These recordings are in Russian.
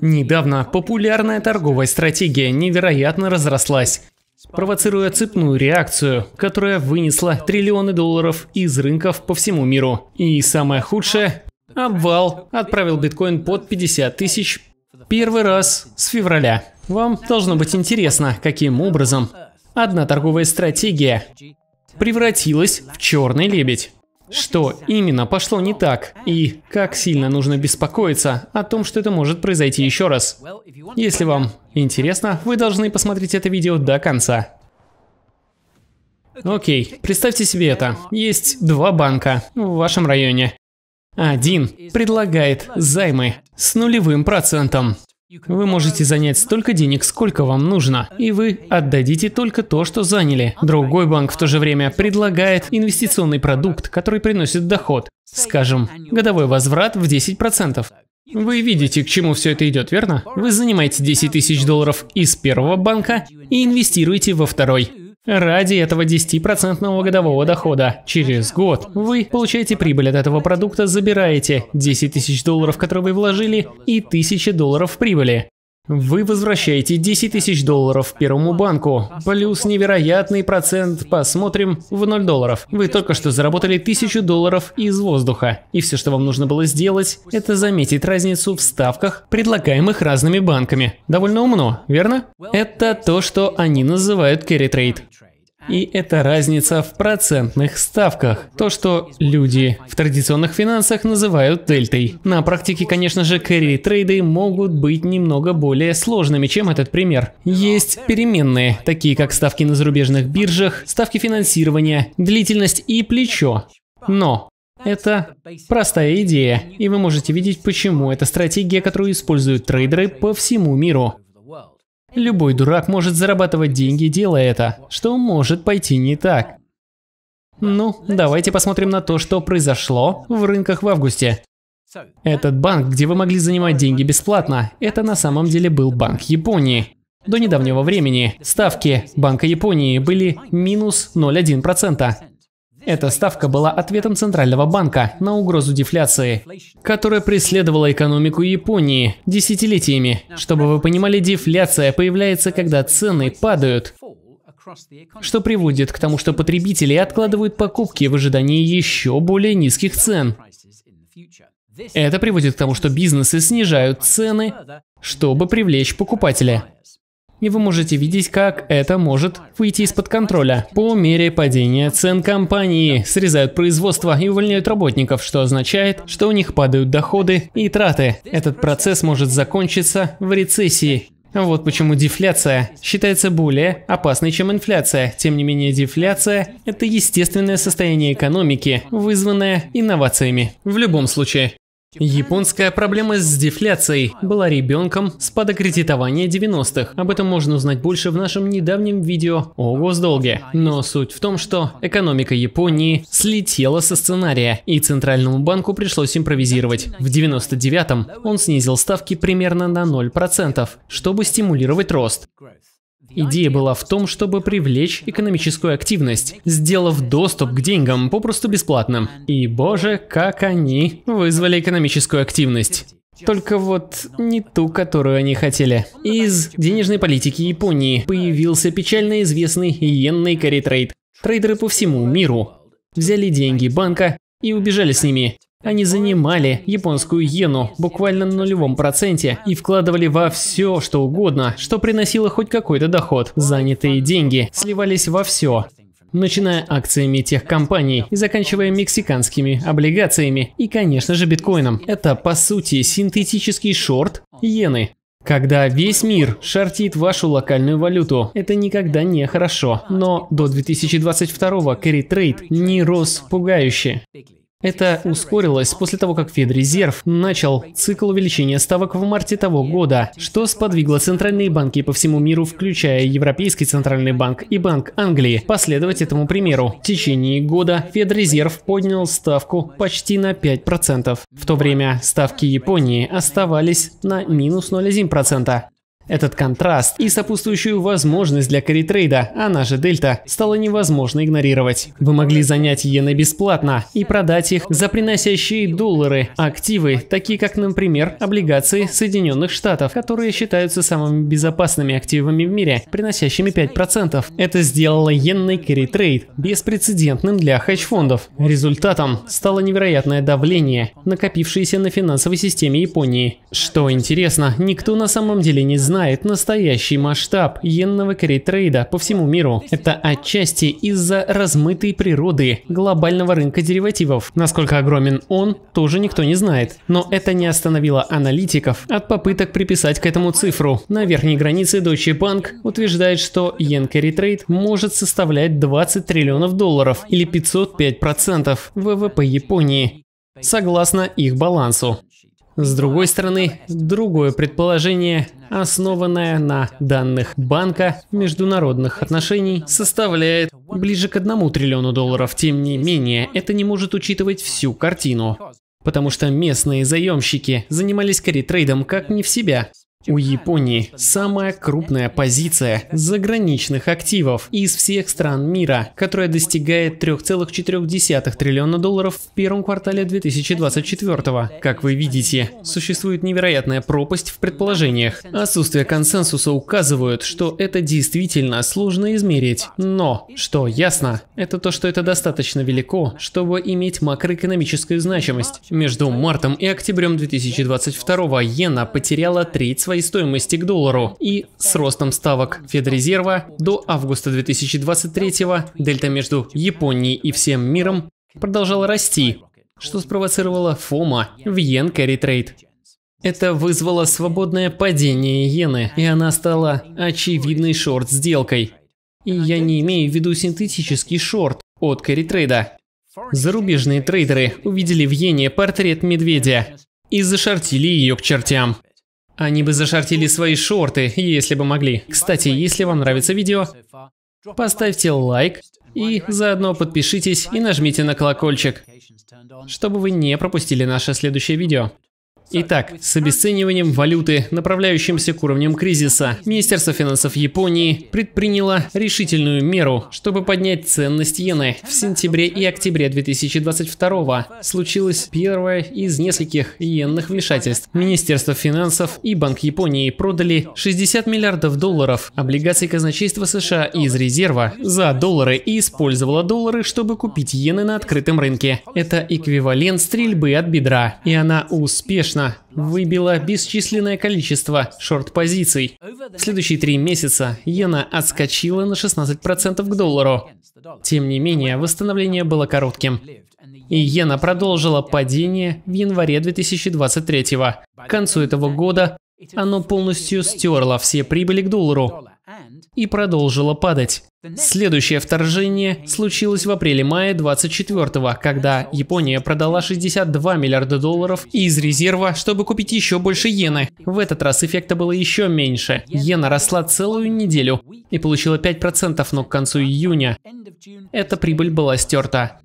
Недавно популярная торговая стратегия невероятно разрослась, провоцируя цепную реакцию, которая вынесла триллионы долларов из рынков по всему миру. И самое худшее – обвал отправил биткоин под 50 тысяч первый раз с февраля. Вам должно быть интересно, каким образом одна торговая стратегия превратилась в черный лебедь. Что именно пошло не так? И как сильно нужно беспокоиться о том, что это может произойти еще раз? Если вам интересно, вы должны посмотреть это видео до конца. Окей, представьте себе это. Есть два банка в вашем районе. Один предлагает займы с нулевым процентом. Вы можете занять столько денег, сколько вам нужно, и вы отдадите только то, что заняли. Другой банк в то же время предлагает инвестиционный продукт, который приносит доход, скажем, годовой возврат в 10%. Вы видите, к чему все это идет, верно? Вы занимаете 10 тысяч долларов из первого банка и инвестируете во второй. Ради этого 10% годового дохода через год вы получаете прибыль от этого продукта, забираете 10 тысяч долларов, которые вы вложили, и 1000 долларов прибыли. Вы возвращаете 10 тысяч долларов первому банку, плюс невероятный процент, посмотрим, в 0 долларов. Вы только что заработали 1000 долларов из воздуха, и все, что вам нужно было сделать, это заметить разницу в ставках, предлагаемых разными банками. Довольно умно, верно? Это то, что они называют carry trade. И это разница в процентных ставках. То, что люди в традиционных финансах называют дельтой. На практике, конечно же, кэрри-трейды могут быть немного более сложными, чем этот пример. Есть переменные, такие как ставки на зарубежных биржах, ставки финансирования, длительность и плечо. Но это простая идея, и вы можете видеть, почему это стратегия, которую используют трейдеры по всему миру. Любой дурак может зарабатывать деньги, делая это. Что может пойти не так? Ну, давайте посмотрим на то, что произошло в рынках в августе. Этот банк, где вы могли занимать деньги бесплатно, это на самом деле был Банк Японии. До недавнего времени ставки Банка Японии были минус 0,1%. Эта ставка была ответом Центрального банка на угрозу дефляции, которая преследовала экономику Японии десятилетиями. Чтобы вы понимали, дефляция появляется, когда цены падают, что приводит к тому, что потребители откладывают покупки в ожидании еще более низких цен. Это приводит к тому, что бизнесы снижают цены, чтобы привлечь покупателя и вы можете видеть, как это может выйти из-под контроля. По мере падения цен компании срезают производство и увольняют работников, что означает, что у них падают доходы и траты. Этот процесс может закончиться в рецессии. Вот почему дефляция считается более опасной, чем инфляция. Тем не менее, дефляция – это естественное состояние экономики, вызванное инновациями. В любом случае. Японская проблема с дефляцией была ребенком спада кредитования 90-х. Об этом можно узнать больше в нашем недавнем видео о госдолге. Но суть в том, что экономика Японии слетела со сценария, и Центральному банку пришлось импровизировать. В 99-м он снизил ставки примерно на 0%, чтобы стимулировать рост. Идея была в том, чтобы привлечь экономическую активность, сделав доступ к деньгам попросту бесплатным. И боже, как они вызвали экономическую активность. Только вот не ту, которую они хотели. Из денежной политики Японии появился печально известный иенный карри-трейд. Трейдеры по всему миру взяли деньги банка и убежали с ними. Они занимали японскую иену буквально на нулевом проценте и вкладывали во все, что угодно, что приносило хоть какой-то доход. Занятые деньги сливались во все, начиная акциями тех компаний и заканчивая мексиканскими облигациями и, конечно же, биткоином. Это, по сути, синтетический шорт иены. Когда весь мир шортит вашу локальную валюту, это никогда не хорошо. Но до 2022 carry трейд не рос пугающе. Это ускорилось после того, как Федрезерв начал цикл увеличения ставок в марте того года, что сподвигло центральные банки по всему миру, включая Европейский центральный банк и Банк Англии, последовать этому примеру. В течение года Федрезерв поднял ставку почти на 5%. В то время ставки Японии оставались на минус 0,1%. Этот контраст и сопутствующую возможность для каритрейда, она же дельта, стало невозможно игнорировать. Вы могли занять иены бесплатно и продать их за приносящие доллары, активы, такие как, например, облигации Соединенных Штатов, которые считаются самыми безопасными активами в мире, приносящими 5%. Это сделало иенный каритрейд беспрецедентным для хедж-фондов. Результатом стало невероятное давление, накопившееся на финансовой системе Японии. Что интересно, никто на самом деле не знает, знает настоящий масштаб иенного крейтрейда по всему миру. Это отчасти из-за размытой природы глобального рынка деривативов. Насколько огромен он, тоже никто не знает. Но это не остановило аналитиков от попыток приписать к этому цифру. На верхней границе Deutsche Bank утверждает, что иен трейд может составлять 20 триллионов долларов или 505% ВВП Японии согласно их балансу. С другой стороны, другое предположение, основанное на данных банка международных отношений, составляет ближе к одному триллиону долларов. Тем не менее, это не может учитывать всю картину. Потому что местные заемщики занимались трейдом, как не в себя. У Японии самая крупная позиция заграничных активов из всех стран мира, которая достигает 3,4 триллиона долларов в первом квартале 2024. Как вы видите, существует невероятная пропасть в предположениях. Отсутствие консенсуса указывают, что это действительно сложно измерить. Но, что ясно, это то, что это достаточно велико, чтобы иметь макроэкономическую значимость. Между мартом и октябрем 2022 иена потеряла треть своей своей стоимости к доллару. И с ростом ставок Федрезерва до августа 2023 дельта между Японией и всем миром продолжала расти, что спровоцировало ФОМА в Йен Carry Trade. Это вызвало свободное падение иены, и она стала очевидной шорт-сделкой. И я не имею в виду синтетический шорт от каритрейда. Зарубежные трейдеры увидели в иене портрет медведя и зашортили ее к чертям. Они бы зашортили свои шорты, если бы могли. Кстати, если вам нравится видео, поставьте лайк и заодно подпишитесь и нажмите на колокольчик, чтобы вы не пропустили наше следующее видео. Итак, с обесцениванием валюты, направляющимся к уровням кризиса, Министерство финансов Японии предприняло решительную меру, чтобы поднять ценность иены. В сентябре и октябре 2022 случилось первое из нескольких иенных вмешательств. Министерство финансов и Банк Японии продали 60 миллиардов долларов облигаций казначейства США из резерва за доллары и использовала доллары, чтобы купить иены на открытом рынке. Это эквивалент стрельбы от бедра, и она успешно Украина выбила бесчисленное количество шорт-позиций. следующие три месяца иена отскочила на 16% к доллару. Тем не менее, восстановление было коротким. И иена продолжила падение в январе 2023 К концу этого года оно полностью стерло все прибыли к доллару и продолжила падать. Следующее вторжение случилось в апреле-мае 24 когда Япония продала 62 миллиарда долларов из резерва, чтобы купить еще больше иены. В этот раз эффекта было еще меньше. Иена росла целую неделю и получила 5%, но к концу июня эта прибыль была стерта.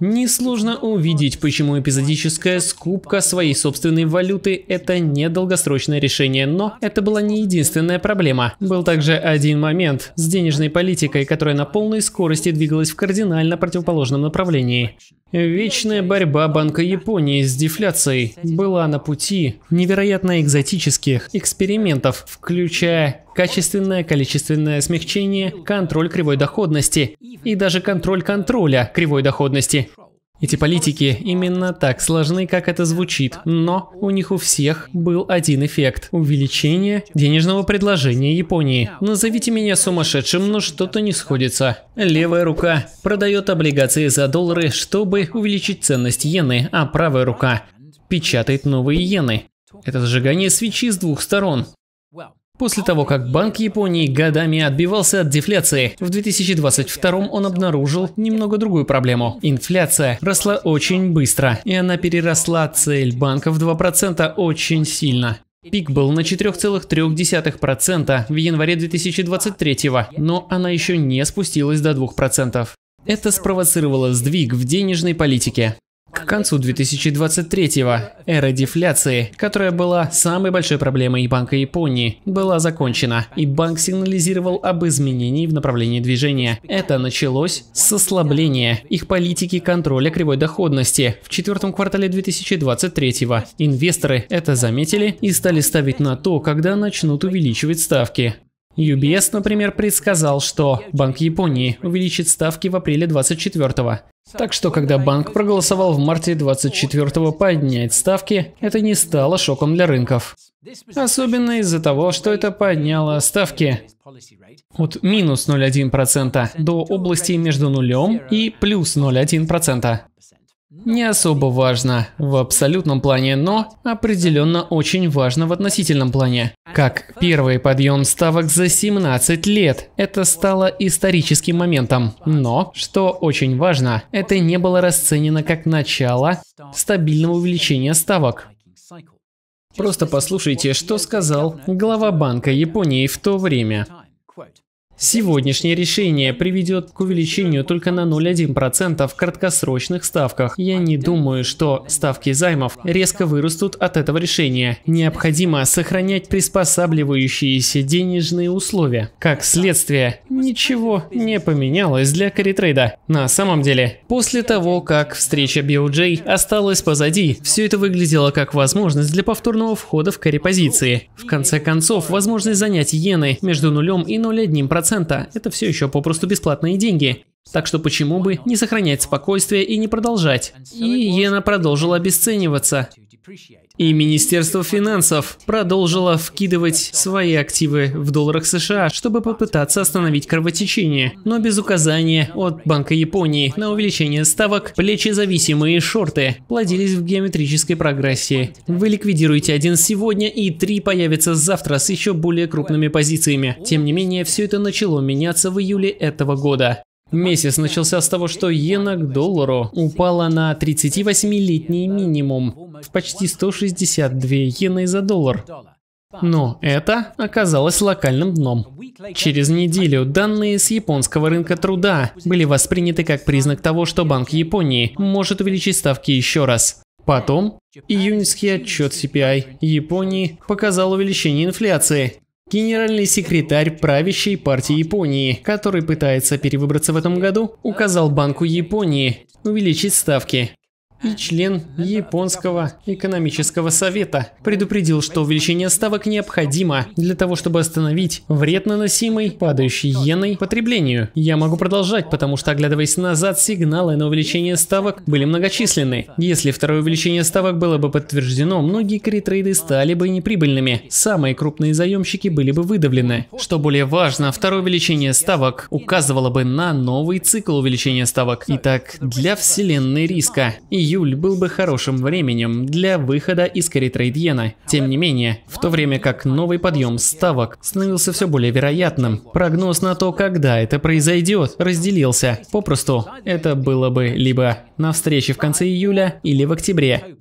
Несложно увидеть, почему эпизодическая скупка своей собственной валюты – это не долгосрочное решение, но это была не единственная проблема. Был также один момент с денежной политикой, которая на полной скорости двигалась в кардинально противоположном направлении. Вечная борьба Банка Японии с дефляцией была на пути невероятно экзотических экспериментов, включая качественное количественное смягчение, контроль кривой доходности и даже контроль контроля кривой доходности. Эти политики именно так сложны, как это звучит, но у них у всех был один эффект – увеличение денежного предложения Японии. Назовите меня сумасшедшим, но что-то не сходится. Левая рука продает облигации за доллары, чтобы увеличить ценность иены, а правая рука печатает новые иены. Это сжигание свечи с двух сторон. После того, как Банк Японии годами отбивался от дефляции, в 2022 он обнаружил немного другую проблему. Инфляция росла очень быстро, и она переросла цель банка в 2% очень сильно. Пик был на 4,3% в январе 2023, но она еще не спустилась до 2%. Это спровоцировало сдвиг в денежной политике. К концу 2023-го эра дефляции, которая была самой большой проблемой Банка Японии, была закончена, и банк сигнализировал об изменении в направлении движения. Это началось с ослабления их политики контроля кривой доходности в четвертом квартале 2023-го. Инвесторы это заметили и стали ставить на то, когда начнут увеличивать ставки. UBS, например, предсказал, что Банк Японии увеличит ставки в апреле 24 -го. Так что, когда банк проголосовал в марте 24 поднять ставки, это не стало шоком для рынков. Особенно из-за того, что это подняло ставки от минус 0,1% до области между нулем и плюс 0,1%. Не особо важно в абсолютном плане, но определенно очень важно в относительном плане. Как первый подъем ставок за 17 лет. Это стало историческим моментом. Но, что очень важно, это не было расценено как начало стабильного увеличения ставок. Просто послушайте, что сказал глава Банка Японии в то время. Сегодняшнее решение приведет к увеличению только на 0,1% в краткосрочных ставках. Я не думаю, что ставки займов резко вырастут от этого решения. Необходимо сохранять приспосабливающиеся денежные условия. Как следствие, ничего не поменялось для каритрейда. На самом деле, после того, как встреча BOJ осталась позади, все это выглядело как возможность для повторного входа в позиции. В конце концов, возможность занять иены между нулем и 0,1%. 1%. Это все еще попросту бесплатные деньги. Так что почему бы не сохранять спокойствие и не продолжать? И иена продолжила обесцениваться. И Министерство финансов продолжило вкидывать свои активы в долларах США, чтобы попытаться остановить кровотечение, но без указания от Банка Японии на увеличение ставок, плечи зависимые шорты плодились в геометрической прогрессии. Вы ликвидируете один сегодня и три появятся завтра с еще более крупными позициями. Тем не менее, все это начало меняться в июле этого года. Месяц начался с того, что иена к доллару упала на 38-летний минимум в почти 162 иены за доллар. Но это оказалось локальным дном. Через неделю данные с японского рынка труда были восприняты как признак того, что Банк Японии может увеличить ставки еще раз. Потом июньский отчет CPI Японии показал увеличение инфляции Генеральный секретарь правящей партии Японии, который пытается перевыбраться в этом году, указал Банку Японии увеличить ставки и член Японского экономического совета, предупредил, что увеличение ставок необходимо для того, чтобы остановить вред наносимый падающей иеной потреблению. Я могу продолжать, потому что, оглядываясь назад, сигналы на увеличение ставок были многочисленны. Если второе увеличение ставок было бы подтверждено, многие критрейды стали бы неприбыльными. Самые крупные заемщики были бы выдавлены. Что более важно, второе увеличение ставок указывало бы на новый цикл увеличения ставок. Итак, для вселенной риска. И Июль был бы хорошим временем для выхода из каритрейд иена. Тем не менее, в то время как новый подъем ставок становился все более вероятным, прогноз на то, когда это произойдет, разделился. Попросту, это было бы либо на встрече в конце июля или в октябре.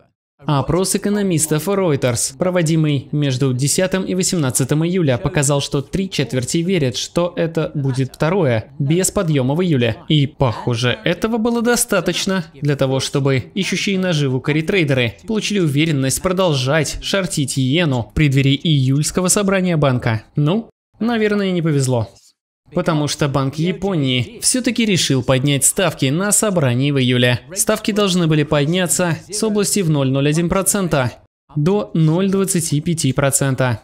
Опрос экономистов Reuters, проводимый между 10 и 18 июля, показал, что три четверти верят, что это будет второе, без подъема в июле. И, похоже, этого было достаточно для того, чтобы ищущие наживу каритрейдеры получили уверенность продолжать шортить иену в преддверии июльского собрания банка. Ну, наверное, не повезло. Потому что Банк Японии все-таки решил поднять ставки на собрании в июле. Ставки должны были подняться с области в 0,01% до 0,25%.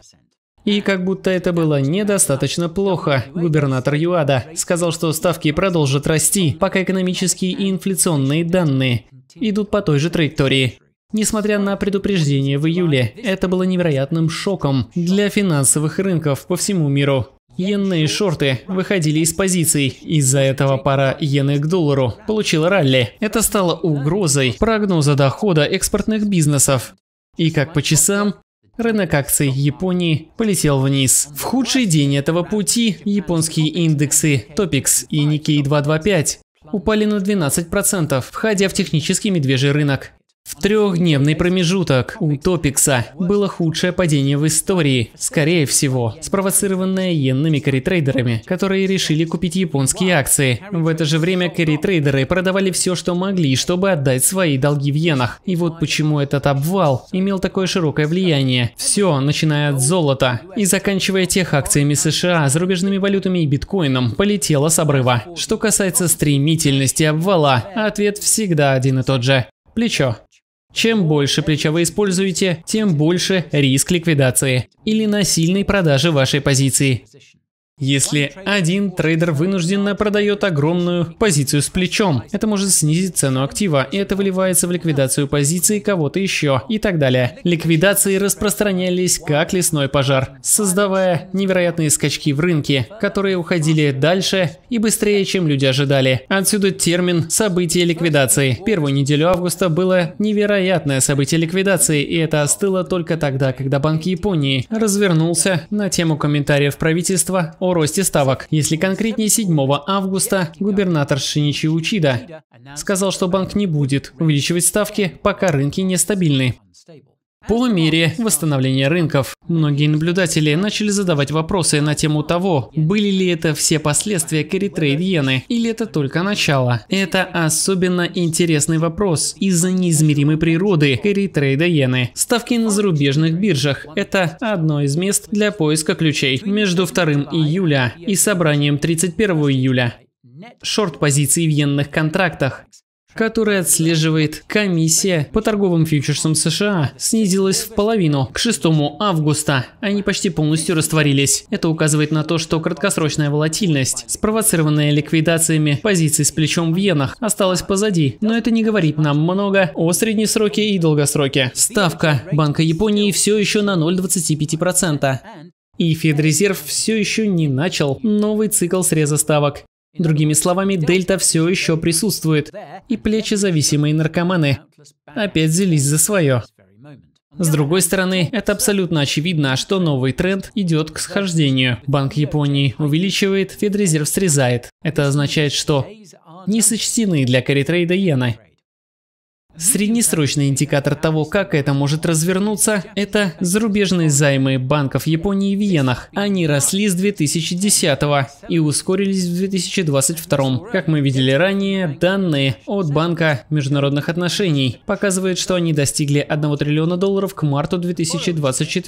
И как будто это было недостаточно плохо, губернатор Юада сказал, что ставки продолжат расти, пока экономические и инфляционные данные идут по той же траектории. Несмотря на предупреждение в июле, это было невероятным шоком для финансовых рынков по всему миру. Йенные шорты выходили из позиций. Из-за этого пара йены к доллару получила ралли. Это стало угрозой прогноза дохода экспортных бизнесов. И как по часам, рынок акций Японии полетел вниз. В худший день этого пути японские индексы Topix и Nikkei 225 упали на 12%, входя в технический медвежий рынок. В трехдневный промежуток у Топикса было худшее падение в истории, скорее всего, спровоцированное йенными трейдерами которые решили купить японские акции. В это же время кэри-трейдеры продавали все, что могли, чтобы отдать свои долги в йенах. И вот почему этот обвал имел такое широкое влияние. Все, начиная от золота и заканчивая тех акциями США, зарубежными валютами и биткоином, полетело с обрыва. Что касается стремительности обвала, ответ всегда один и тот же. Плечо. Чем больше плеча вы используете, тем больше риск ликвидации или насильной продажи вашей позиции. Если один трейдер вынужденно продает огромную позицию с плечом, это может снизить цену актива, и это выливается в ликвидацию позиции кого-то еще и так далее. Ликвидации распространялись как лесной пожар, создавая невероятные скачки в рынке, которые уходили дальше и быстрее, чем люди ожидали. Отсюда термин «событие ликвидации». Первую неделю августа было невероятное событие ликвидации, и это остыло только тогда, когда Банк Японии развернулся на тему комментариев правительства о о росте ставок. Если конкретнее, 7 августа губернатор Шиничи Учида сказал, что банк не будет увеличивать ставки, пока рынки нестабильны по мере восстановления рынков. Многие наблюдатели начали задавать вопросы на тему того, были ли это все последствия каритрейд иены, или это только начало. Это особенно интересный вопрос из-за неизмеримой природы каритрейда иены. Ставки на зарубежных биржах – это одно из мест для поиска ключей между 2 июля и собранием 31 июля. Шорт позиции в иенных контрактах которые отслеживает комиссия по торговым фьючерсам США, снизилась в половину к 6 августа. Они почти полностью растворились. Это указывает на то, что краткосрочная волатильность, спровоцированная ликвидациями позиций с плечом в иенах, осталась позади, но это не говорит нам много о среднесроке и долгосроке. Ставка Банка Японии все еще на 0,25%. И Федрезерв все еще не начал новый цикл среза ставок. Другими словами, дельта все еще присутствует, и плечи зависимые наркоманы опять взялись за свое. С другой стороны, это абсолютно очевидно, что новый тренд идет к схождению. Банк Японии увеличивает, Федрезерв срезает. Это означает, что не сочтены для каритрейда иены. Среднесрочный индикатор того, как это может развернуться, это зарубежные займы банков Японии в иенах. Они росли с 2010 и ускорились в 2022. Как мы видели ранее, данные от Банка международных отношений показывают, что они достигли 1 триллиона долларов к марту 2024.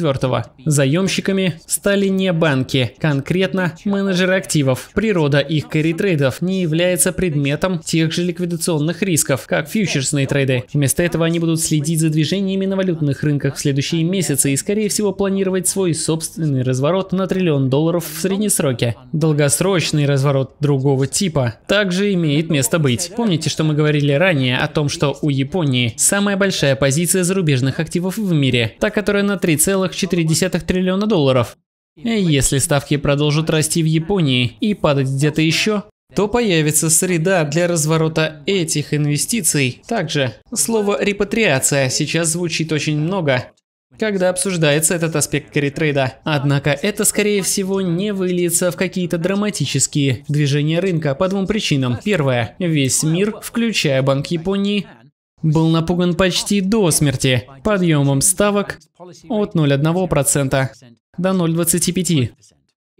Заемщиками стали не банки, конкретно менеджеры активов. Природа их кэрри-трейдов не является предметом тех же ликвидационных рисков, как фьючерсные трейды трейды. Вместо этого они будут следить за движениями на валютных рынках в следующие месяцы и, скорее всего, планировать свой собственный разворот на триллион долларов в среднесроке. Долгосрочный разворот другого типа также имеет место быть. Помните, что мы говорили ранее о том, что у Японии самая большая позиция зарубежных активов в мире, та, которая на 3,4 триллиона долларов. Если ставки продолжат расти в Японии и падать где-то еще, то появится среда для разворота этих инвестиций. Также слово «репатриация» сейчас звучит очень много, когда обсуждается этот аспект каритрейда. Однако это, скорее всего, не выльется в какие-то драматические движения рынка по двум причинам. Первое. Весь мир, включая Банк Японии, был напуган почти до смерти подъемом ставок от 0,1% до 0,25%.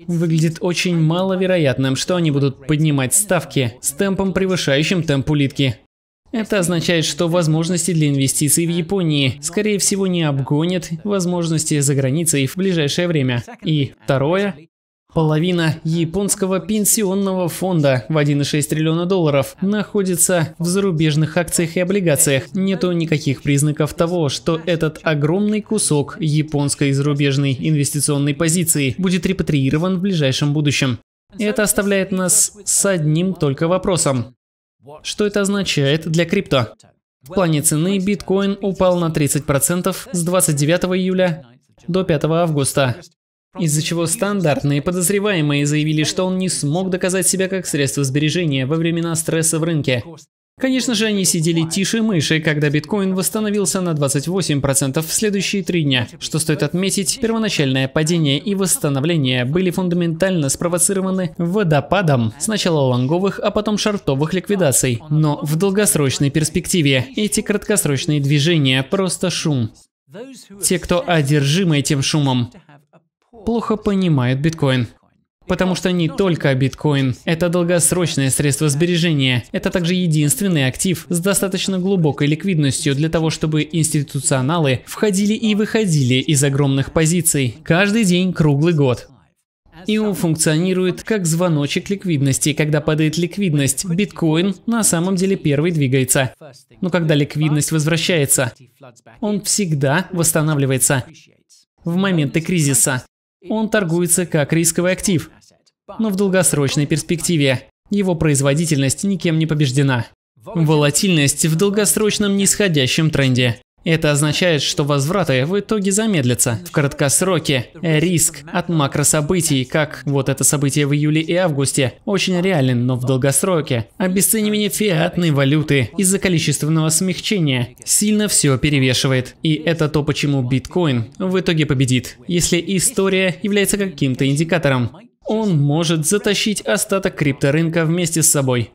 Выглядит очень маловероятным, что они будут поднимать ставки с темпом, превышающим темп улитки. Это означает, что возможности для инвестиций в Японии, скорее всего, не обгонят возможности за границей в ближайшее время. И второе, Половина японского пенсионного фонда в 1,6 триллиона долларов находится в зарубежных акциях и облигациях. Нету никаких признаков того, что этот огромный кусок японской зарубежной инвестиционной позиции будет репатриирован в ближайшем будущем. Это оставляет нас с одним только вопросом. Что это означает для крипто? В плане цены биткоин упал на 30% с 29 июля до 5 августа из-за чего стандартные подозреваемые заявили, что он не смог доказать себя как средство сбережения во времена стресса в рынке. Конечно же, они сидели тише мыши, когда биткоин восстановился на 28% в следующие три дня. Что стоит отметить, первоначальное падение и восстановление были фундаментально спровоцированы водопадом сначала лонговых, а потом шартовых ликвидаций. Но в долгосрочной перспективе эти краткосрочные движения просто шум. Те, кто одержимы этим шумом, плохо понимают биткоин. Потому что не только биткоин. Это долгосрочное средство сбережения. Это также единственный актив с достаточно глубокой ликвидностью для того, чтобы институционалы входили и выходили из огромных позиций. Каждый день, круглый год. И он функционирует как звоночек ликвидности. Когда падает ликвидность, биткоин на самом деле первый двигается. Но когда ликвидность возвращается, он всегда восстанавливается в моменты кризиса. Он торгуется как рисковый актив, но в долгосрочной перспективе его производительность никем не побеждена. Волатильность в долгосрочном нисходящем тренде. Это означает, что возвраты в итоге замедлятся. В краткосроке риск от макрособытий, как вот это событие в июле и августе, очень реален, но в долгосроке обесценивание фиатной валюты из-за количественного смягчения сильно все перевешивает. И это то, почему биткоин в итоге победит, если история является каким-то индикатором. Он может затащить остаток крипторынка вместе с собой.